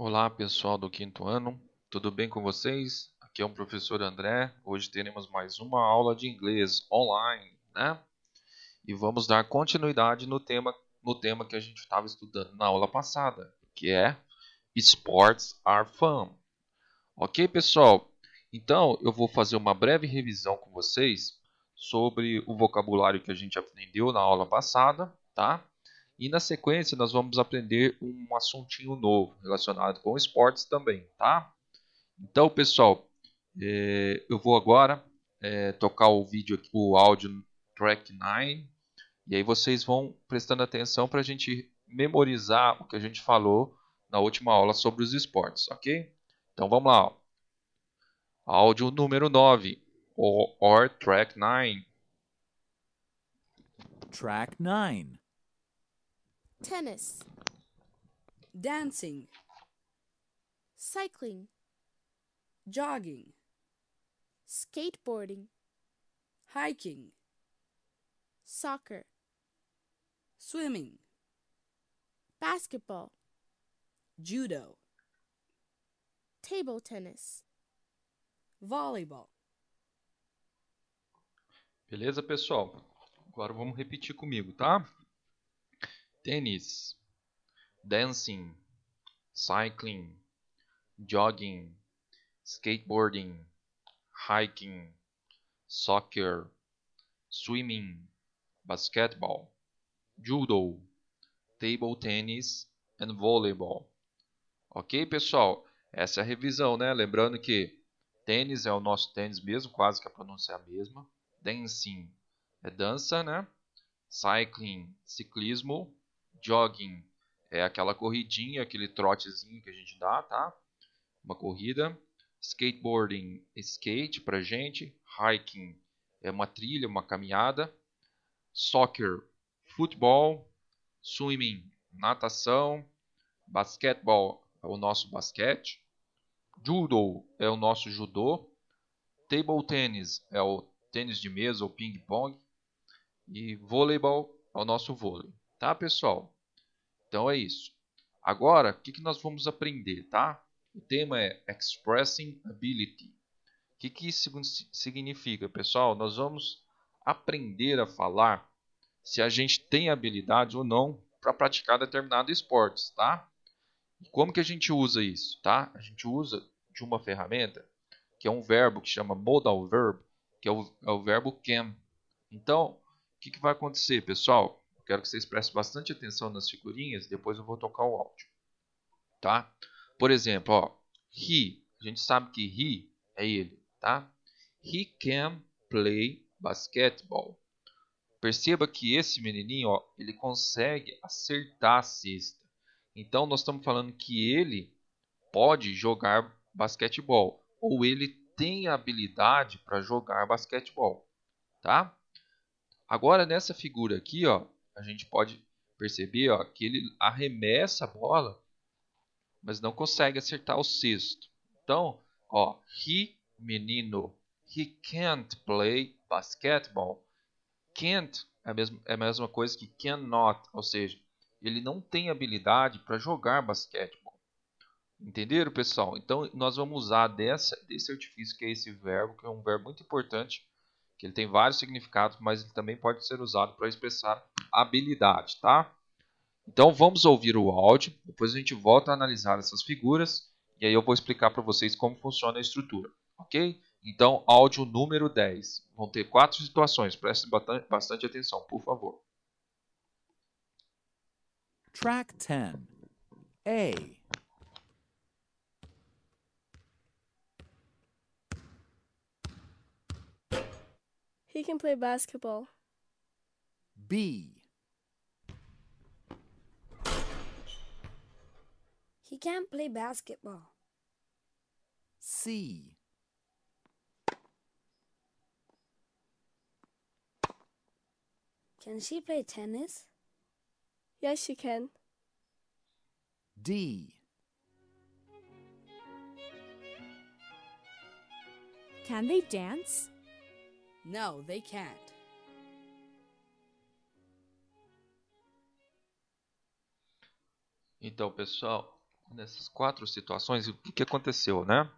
Olá pessoal do quinto ano, tudo bem com vocês? Aqui é o professor André. Hoje teremos mais uma aula de inglês online, né? E vamos dar continuidade no tema, no tema que a gente estava estudando na aula passada, que é Sports are Fun. Ok, pessoal? Então eu vou fazer uma breve revisão com vocês sobre o vocabulário que a gente aprendeu na aula passada, tá? E na sequência nós vamos aprender um assuntinho novo relacionado com esportes também, tá? Então, pessoal, é, eu vou agora é, tocar o vídeo aqui, o áudio track 9, e aí vocês vão prestando atenção para a gente memorizar o que a gente falou na última aula sobre os esportes, ok? Então vamos lá. Áudio número 9, or, or track 9. Track 9 tennis, dancing, cycling, jogging, skateboarding, hiking, soccer, swimming, basketball, judo, table tennis, volleyball. Beleza, pessoal? Agora vamos repetir comigo, tá? tênis, dancing, cycling, jogging, skateboarding, hiking, soccer, swimming, basketball, judo, table tennis and volleyball. Ok, pessoal? Essa é a revisão, né? Lembrando que tênis é o nosso tênis mesmo, quase que a pronúncia é a mesma. Dancing é dança, né? Cycling, ciclismo jogging é aquela corridinha, aquele trotezinho que a gente dá, tá? Uma corrida. Skateboarding, skate pra gente. Hiking é uma trilha, uma caminhada. Soccer, futebol. Swimming, natação. basketball é o nosso basquete. Judo é o nosso judô. Table tennis é o tênis de mesa ou ping-pong. E voleibol é o nosso vôlei. Tá, pessoal? Então é isso. Agora, o que, que nós vamos aprender, tá? O tema é Expressing Ability. O que, que isso significa, pessoal? Nós vamos aprender a falar se a gente tem habilidade ou não para praticar determinados esportes, tá? E como que a gente usa isso, tá? A gente usa de uma ferramenta que é um verbo que chama modal verb, que é o, é o verbo can. Então, o que, que vai acontecer, pessoal? Quero que vocês prestem bastante atenção nas figurinhas, depois eu vou tocar o áudio. Tá? Por exemplo, ó, he, a gente sabe que he é ele, tá? He can play basketball. Perceba que esse menininho, ó, ele consegue acertar a cesta. Então nós estamos falando que ele pode jogar basquetebol ou ele tem habilidade para jogar basquetebol, tá? Agora nessa figura aqui, ó, a gente pode perceber ó, que ele arremessa a bola, mas não consegue acertar o cesto. Então, ó, he menino, he can't play basketball. Can't é a mesma, é a mesma coisa que cannot, ou seja, ele não tem habilidade para jogar basquetebol. Entenderam, pessoal? Então, nós vamos usar dessa, desse artifício que é esse verbo, que é um verbo muito importante, que ele tem vários significados, mas ele também pode ser usado para expressar habilidade, tá? Então vamos ouvir o áudio, depois a gente volta a analisar essas figuras e aí eu vou explicar para vocês como funciona a estrutura, ok? Então áudio número 10, vão ter quatro situações, prestem bastante atenção, por favor. Track 10 A He can play basketball. B Can't play basketball. C. Can she play tennis? Yes, she can. D. Can they dance? No, they can't. Então, pessoal, nessas quatro situações, o que, que aconteceu, né?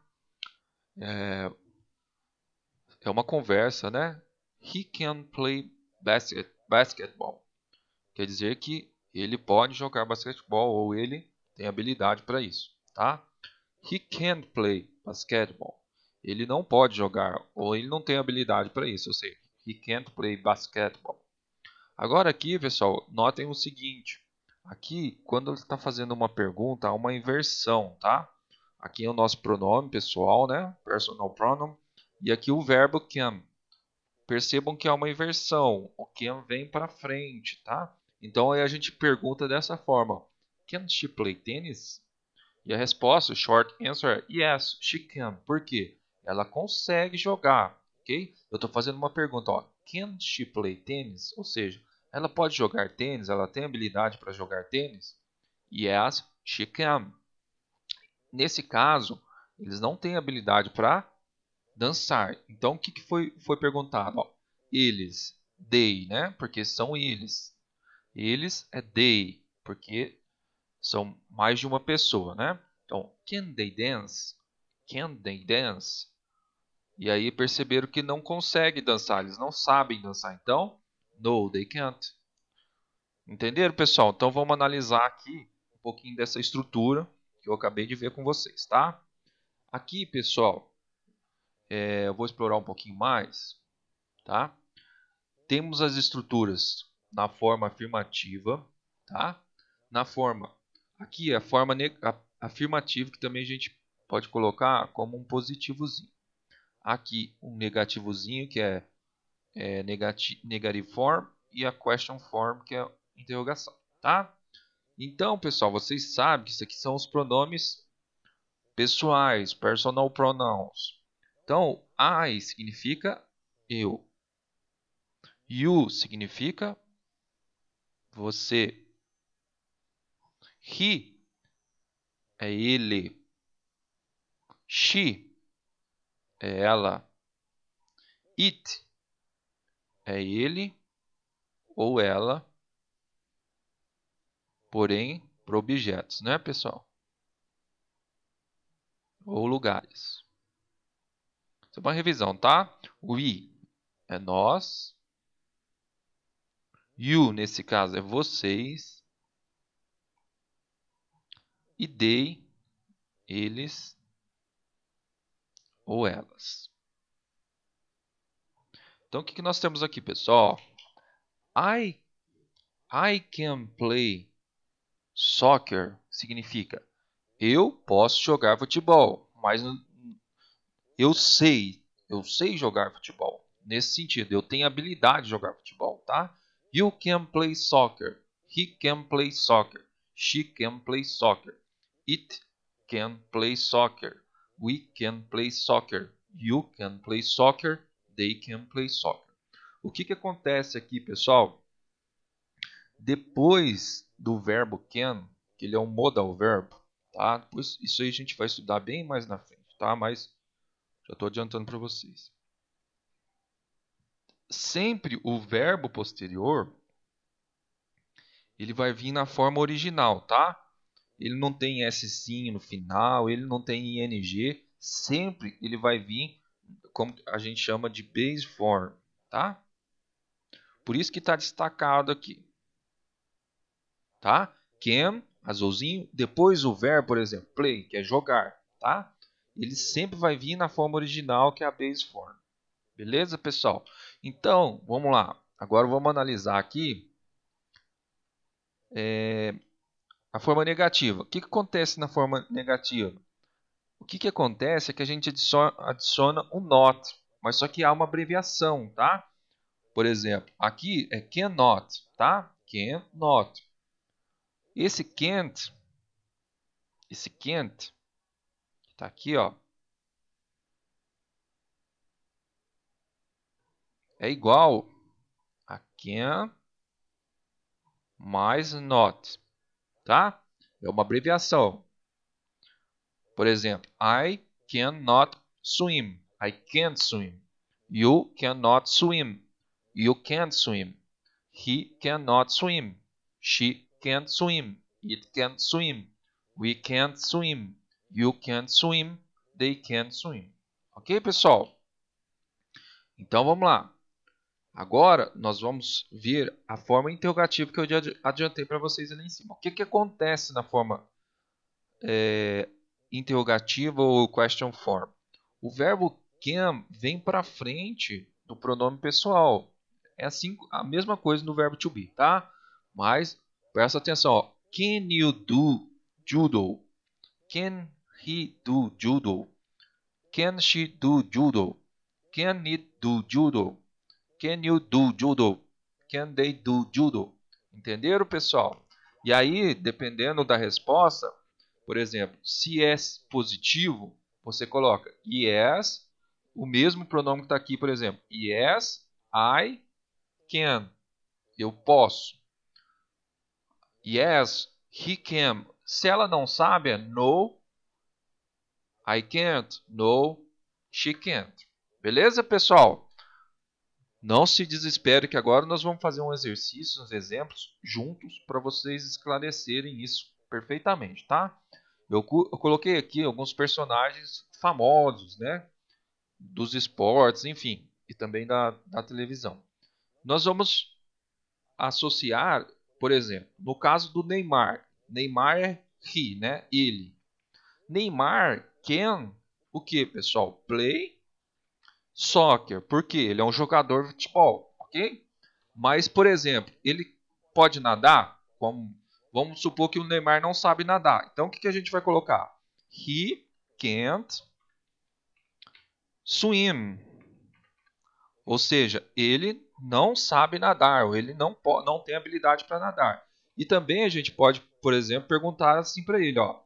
É, é uma conversa, né? He can play basket, basketball. Quer dizer que ele pode jogar basquetebol ou ele tem habilidade para isso, tá? He can't play basketball. Ele não pode jogar ou ele não tem habilidade para isso, ou seja, he can't play basketball. Agora aqui, pessoal, notem o seguinte. Aqui, quando ele está fazendo uma pergunta, há uma inversão, tá? Aqui é o nosso pronome pessoal, né? Personal pronoun. E aqui o verbo can. Percebam que há uma inversão. O can vem para frente, tá? Então aí a gente pergunta dessa forma: Can she play tennis? E a resposta, short answer, é, yes, she can. Por quê? Ela consegue jogar, ok? Eu estou fazendo uma pergunta, ó. Can she play tennis? Ou seja, ela pode jogar tênis, ela tem habilidade para jogar tênis? Yes, she can. Nesse caso, eles não têm habilidade para dançar. Então, o que, que foi, foi perguntado? Ó, eles, they, né? Porque são eles. Eles é they, porque são mais de uma pessoa, né? Então, can they dance? Can they dance? E aí perceberam que não conseguem dançar, eles não sabem dançar. Então, no, they can't. Entenderam, pessoal? Então vamos analisar aqui um pouquinho dessa estrutura que eu acabei de ver com vocês, tá? Aqui, pessoal, é, eu vou explorar um pouquinho mais, tá? Temos as estruturas na forma afirmativa, tá? Na forma, aqui é a forma afirmativa que também a gente pode colocar como um positivozinho. Aqui um negativozinho que é é, negative form e a question form, que é interrogação. Tá? Então, pessoal, vocês sabem que isso aqui são os pronomes pessoais, personal pronouns. Então, I significa eu. You significa você. He é ele. She é ela. It é ele ou ela, porém para objetos, né, pessoal? Ou lugares. Isso é uma revisão, tá? O i é nós. You, nesse caso, é vocês. E they, eles ou elas. Então, o que, que nós temos aqui, pessoal? I, I can play soccer significa eu posso jogar futebol, mas eu sei, eu sei jogar futebol. Nesse sentido, eu tenho habilidade de jogar futebol, tá? You can play soccer. He can play soccer. She can play soccer. It can play soccer. We can play soccer. You can play soccer. They Can Play Soccer. O que, que acontece aqui, pessoal? Depois do verbo can, que ele é um modal verbo, tá? Depois, isso aí a gente vai estudar bem mais na frente, tá? Mas já estou adiantando para vocês. Sempre o verbo posterior ele vai vir na forma original, tá? Ele não tem S no final, ele não tem ING, sempre ele vai vir como a gente chama de base form, tá? Por isso que está destacado aqui, tá? Can, azulzinho, depois o verbo, por exemplo, play, que é jogar, tá? Ele sempre vai vir na forma original, que é a base form. Beleza, pessoal? Então, vamos lá. Agora vamos analisar aqui é, a forma negativa. O que, que acontece na forma negativa? O que, que acontece é que a gente adiciona, o um not, mas só que há uma abreviação, tá? Por exemplo, aqui é cannot, tá? Cannot. Esse can't, esse can't, que está aqui, ó, é igual a can mais not, tá? É uma abreviação. Por exemplo, I cannot swim. I can't swim. You cannot swim. You can't swim. He cannot swim. She can't swim. It can't swim. We can't swim. You can't swim. They can't swim. Ok, pessoal? Então vamos lá. Agora nós vamos ver a forma interrogativa que eu adiantei para vocês ali em cima. O que, que acontece na forma é, interrogativa ou question form. O verbo can vem para frente do pronome pessoal. É assim a mesma coisa no verbo to be, tá? Mas presta atenção, ó. Can you do judo? Can he do judo? Can she do judo? Can it do judo? Can you do judo? Can they do judo? Entenderam, pessoal? E aí, dependendo da resposta, por exemplo, se é positivo, você coloca yes, o mesmo pronome que está aqui, por exemplo. Yes, I can. Eu posso. Yes, he can. Se ela não sabe, é no, I can't. No, she can't. Beleza, pessoal? Não se desespere que agora nós vamos fazer um exercício, uns exemplos juntos para vocês esclarecerem isso perfeitamente, tá? Eu, eu coloquei aqui alguns personagens famosos, né? Dos esportes, enfim, e também da, da televisão. Nós vamos associar, por exemplo, no caso do Neymar. Neymar é he, né? Ele. Neymar can o que, pessoal? Play soccer. Porque ele é um jogador de futebol, ok? Mas, por exemplo, ele pode nadar, como Vamos supor que o Neymar não sabe nadar. Então o que, que a gente vai colocar? He can't swim. Ou seja, ele não sabe nadar, ou ele não, não tem habilidade para nadar. E também a gente pode, por exemplo, perguntar assim para ele, ó,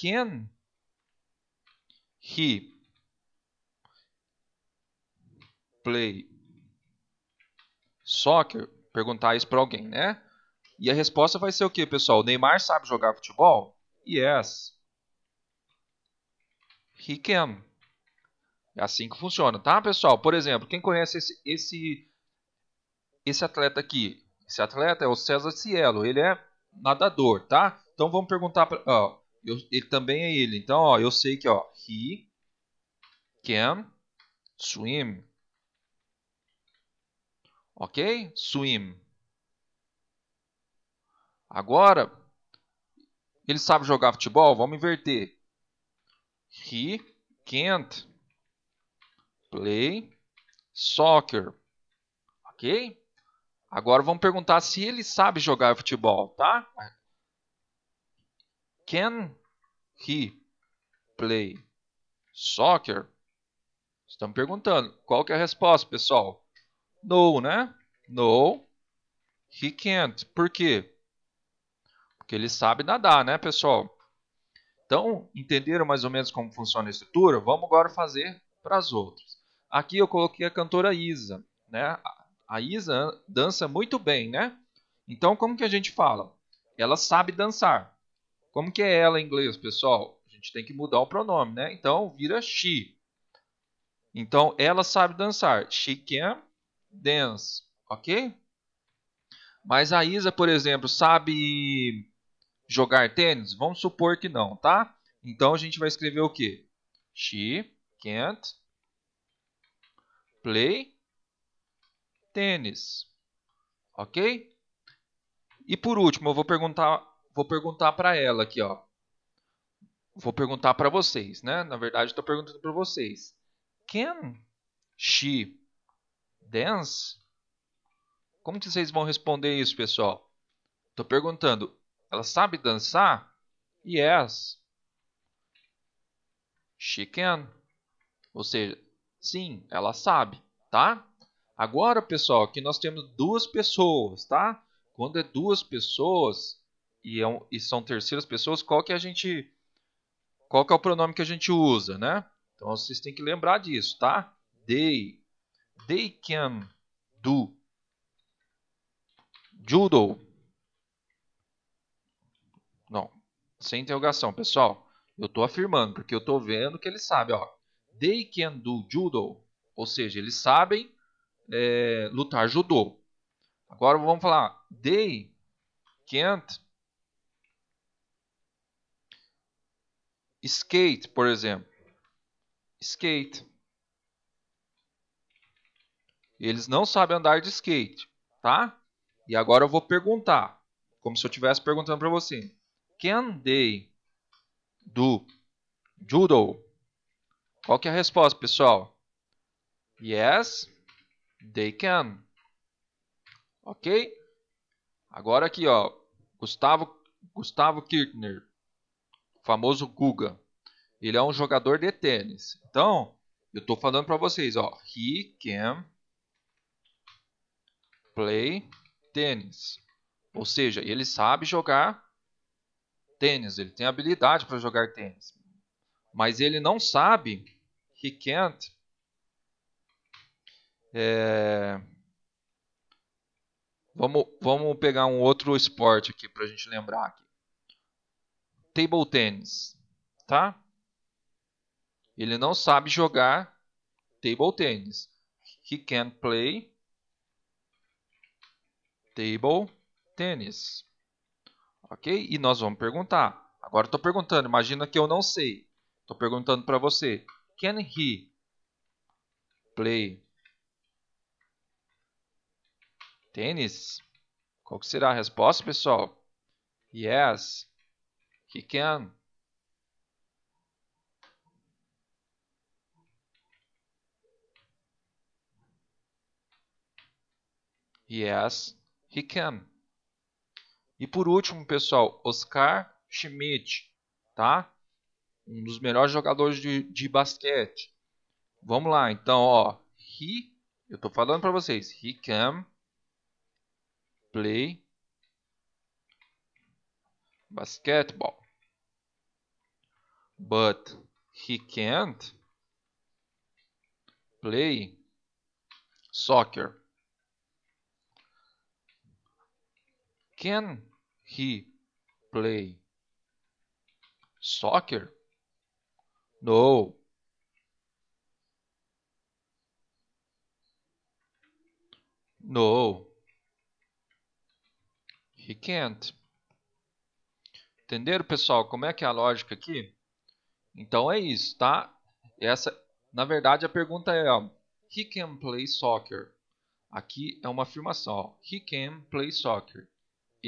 can he play soccer? Perguntar isso para alguém, né? E a resposta vai ser o que, pessoal? O Neymar sabe jogar futebol? Yes. He can. É assim que funciona, tá, pessoal? Por exemplo, quem conhece esse, esse, esse atleta aqui? Esse atleta é o César Cielo. Ele é nadador, tá? Então vamos perguntar para. ele também é ele. Então, ó, eu sei que ó, he can swim. Ok? Swim. Agora, ele sabe jogar futebol? Vamos inverter. He can't play soccer. Ok? Agora vamos perguntar se ele sabe jogar futebol, tá? Can he play soccer? Estamos perguntando. Qual que é a resposta, pessoal? No, né? No, he can't. Por quê? porque ele sabe nadar, né, pessoal? Então, entenderam mais ou menos como funciona a estrutura? Vamos agora fazer para as outras. Aqui eu coloquei a cantora Isa, né? A Isa dança muito bem, né? Então, como que a gente fala? Ela sabe dançar. Como que é ela em inglês, pessoal? A gente tem que mudar o pronome, né? Então, vira she. Então, ela sabe dançar. She can dance, ok? Mas a Isa, por exemplo, sabe jogar tênis? Vamos supor que não, tá? Então a gente vai escrever o quê? She can't play tênis. OK? E por último, eu vou perguntar, vou perguntar para ela aqui, ó. Vou perguntar para vocês, né? Na verdade, estou perguntando para vocês. Can she dance? Como que vocês vão responder isso, pessoal? Estou perguntando. Ela sabe dançar? Yes. She can. Ou seja, sim, ela sabe, tá? Agora, pessoal, aqui nós temos duas pessoas, tá? Quando é duas pessoas e, é um, e são terceiras pessoas, qual que a gente qual que é o pronome que a gente usa, né? Então vocês têm que lembrar disso, tá? They they can do judo sem interrogação, pessoal. Eu estou afirmando, porque eu estou vendo que eles sabem, ó. They can do judo. Ou seja, eles sabem é, lutar judô. Agora vamos falar. They can't skate, por exemplo. Skate. Eles não sabem andar de skate, tá? E agora eu vou perguntar, como se eu estivesse perguntando para você. Can they do judo? Qual que é a resposta, pessoal? Yes, they can. Ok? Agora aqui, ó, Gustavo, Gustavo Kirchner, famoso Guga. Ele é um jogador de tênis. Então, eu estou falando para vocês, ó, he can play tênis. Ou seja, ele sabe jogar tênis, ele tem habilidade para jogar tênis. Mas ele não sabe, he can't, é... Vamos, vamos pegar um outro esporte aqui para a gente lembrar. Aqui. Table tennis, tá? Ele não sabe jogar table tennis. He can't play table tennis. Ok? E nós vamos perguntar. Agora estou perguntando, imagina que eu não sei. Estou perguntando para você. Can he play tennis? Qual será a resposta, pessoal? Yes, he can. Yes, he can. E por último, pessoal, Oscar Schmidt, tá? Um dos melhores jogadores de, de basquete. Vamos lá, então, ó. He, eu tô falando para vocês. He can play basketball. But he can't play soccer. Can he play soccer? No. No. He can't. Entenderam, pessoal, como é que é a lógica aqui? Então é isso, tá? Essa, na verdade, a pergunta é: ó, He can play soccer. Aqui é uma afirmação. Ó, he can play soccer.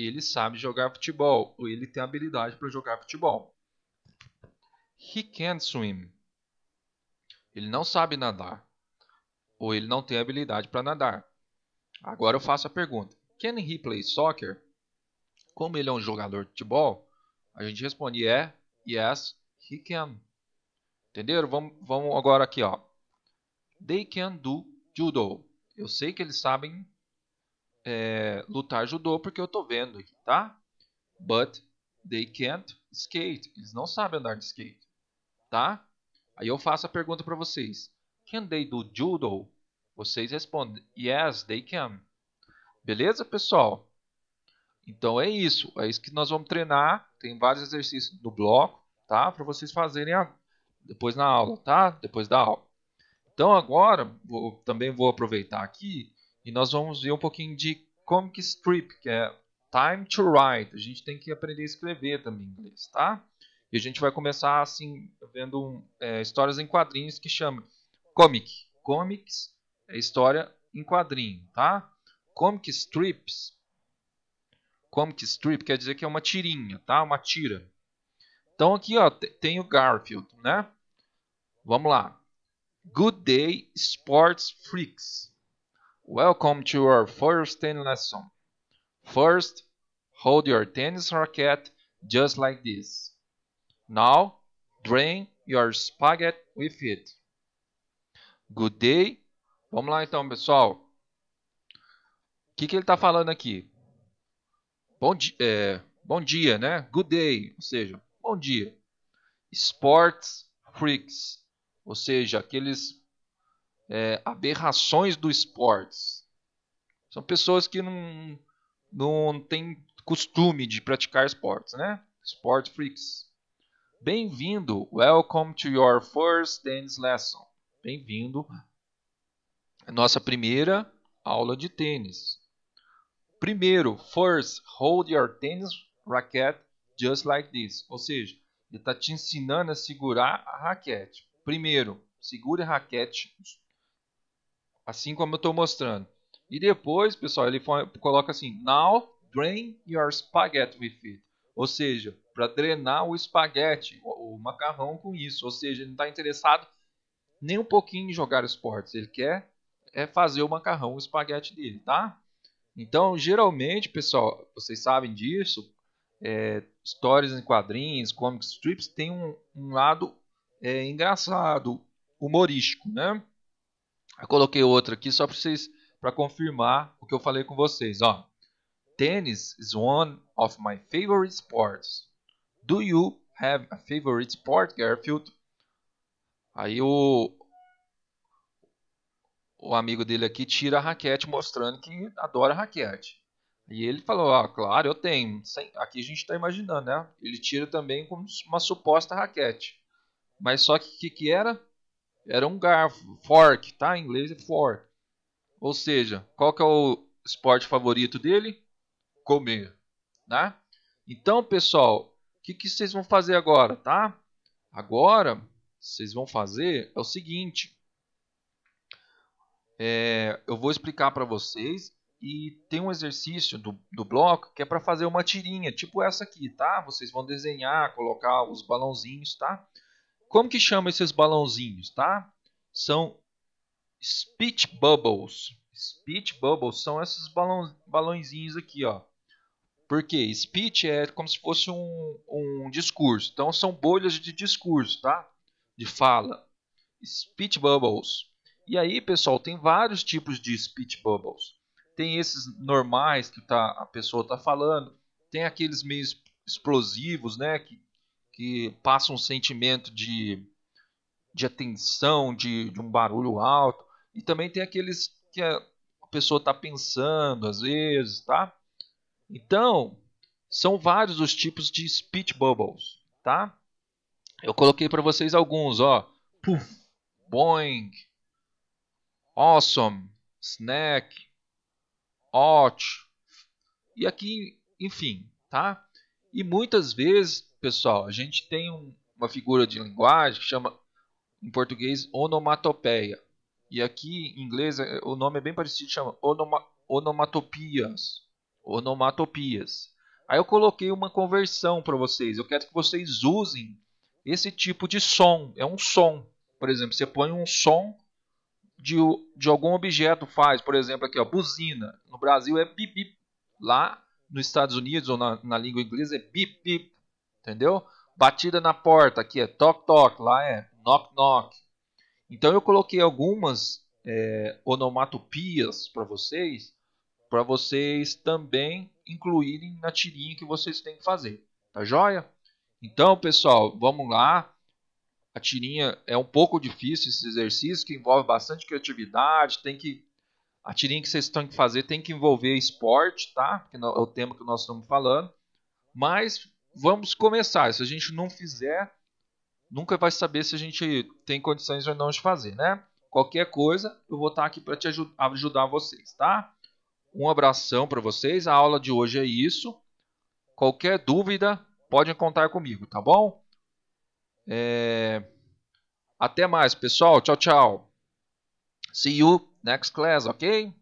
Ele sabe jogar futebol. Ou ele tem habilidade para jogar futebol. He can't swim. Ele não sabe nadar. Ou ele não tem habilidade para nadar. Agora eu faço a pergunta: Can he play soccer? Como ele é um jogador de futebol, a gente responde é yes, he can. Entenderam? Vamos, vamos agora aqui, ó. They can do judo. Eu sei que eles sabem é, lutar judô porque eu tô vendo aqui, tá? But they can't skate. Eles não sabem andar de skate, tá? Aí eu faço a pergunta para vocês. Can they do judo? Vocês respondem yes, they can. Beleza, pessoal? Então é isso, é isso que nós vamos treinar. Tem vários exercícios no bloco, tá? Para vocês fazerem a... depois na aula, tá? Depois da aula. Então agora, vou, também vou aproveitar aqui e nós vamos ver um pouquinho de comic strip, que é time to write. A gente tem que aprender a escrever também em inglês, tá? E a gente vai começar assim, vendo é, histórias em quadrinhos que chama comic. Comics é história em quadrinho, tá? Comic strips. Comic strip quer dizer que é uma tirinha, tá? Uma tira. Então aqui, ó, tem o Garfield, né? Vamos lá. Good Day Sports Freaks. Welcome to our first tennis lesson. First, hold your tennis racket just like this. Now, drain your spaghetti with it. Good day. Vamos lá então, pessoal. O que, que ele está falando aqui? Bom, di é, bom dia, né? Good day, ou seja, bom dia. Sports freaks, ou seja, aqueles é, aberrações do esportes. São pessoas que não, não têm costume de praticar esportes, né? Sport freaks. Bem-vindo, welcome to your first tennis lesson. Bem-vindo à nossa primeira aula de tênis. Primeiro, first, hold your tennis racket just like this. Ou seja, ele está te ensinando a segurar a raquete. Primeiro, segure a raquete Assim como eu estou mostrando. E depois, pessoal, ele coloca assim: Now drain your spaghetti with it. Ou seja, para drenar o espaguete, o, macarrão com isso. Ou seja, ele não está interessado nem um pouquinho em jogar esportes. Ele quer é fazer o macarrão, o espaguete dele, tá? Então, geralmente, pessoal, vocês sabem disso, é, stories em quadrinhos, comic strips, tem um, um lado é, engraçado, humorístico, né? Eu coloquei outra aqui só para vocês para confirmar o que eu falei com vocês, ó. Tennis is one of my favorite sports. Do you have a favorite sport, Garfield? Aí o o amigo dele aqui tira a raquete mostrando que adora raquete. E ele falou, ah, claro, eu tenho. Aqui a gente está imaginando, né? Ele tira também com uma suposta raquete. Mas só que o que, que era? Era um garfo, fork, tá? Em inglês é fork. Ou seja, qual que é o esporte favorito dele? Comer, tá Então, pessoal, o que, que vocês vão fazer agora, tá? Agora, vocês vão fazer é o seguinte. É, eu vou explicar para vocês e tem um exercício do, do bloco que é para fazer uma tirinha, tipo essa aqui, tá? Vocês vão desenhar, colocar os balãozinhos, tá? Como que chama esses balãozinhos, tá? São speech bubbles. Speech bubbles são esses balãozinhos aqui, ó. Porque speech é como se fosse um, um discurso. Então são bolhas de discurso, tá? De fala. Speech bubbles. E aí, pessoal, tem vários tipos de speech bubbles. Tem esses normais que tá, a pessoa está falando, tem aqueles meio explosivos, né, que que passa um sentimento de, de atenção, de, de um barulho alto. E também tem aqueles que a pessoa está pensando às vezes, tá? Então, são vários os tipos de speech bubbles, tá? Eu coloquei para vocês alguns, ó. Puff, boing, awesome, snack, hot. E aqui, enfim, tá? E muitas vezes, pessoal, a gente tem um, uma figura de linguagem que chama, em português, onomatopeia. E aqui, em inglês, é, o nome é bem parecido, chama onoma, onomatopias. Onomatopias. Aí eu coloquei uma conversão para vocês. Eu quero que vocês usem esse tipo de som. É um som. Por exemplo, você põe um som de, de algum objeto faz. Por exemplo, aqui, ó, buzina. No Brasil é bip, bip. Lá nos Estados Unidos ou na, na língua inglesa é bip bip, entendeu? Batida na porta, aqui é toc toc, lá é knock knock. Então eu coloquei algumas é, onomatopias para vocês, para vocês também incluírem na tirinha que vocês têm que fazer, tá joia? Então pessoal, vamos lá. A tirinha é um pouco difícil esse exercício que envolve bastante criatividade, tem que a tirinha que vocês têm que fazer tem que envolver esporte, tá? Que é o tema que nós estamos falando. Mas vamos começar. Se a gente não fizer, nunca vai saber se a gente tem condições ou não de fazer, né? Qualquer coisa, eu vou estar aqui para te ajud ajudar vocês, tá? Um abração para vocês. A aula de hoje é isso. Qualquer dúvida, podem contar comigo, tá bom? É... Até mais, pessoal. Tchau, tchau. See you. Next class, ok?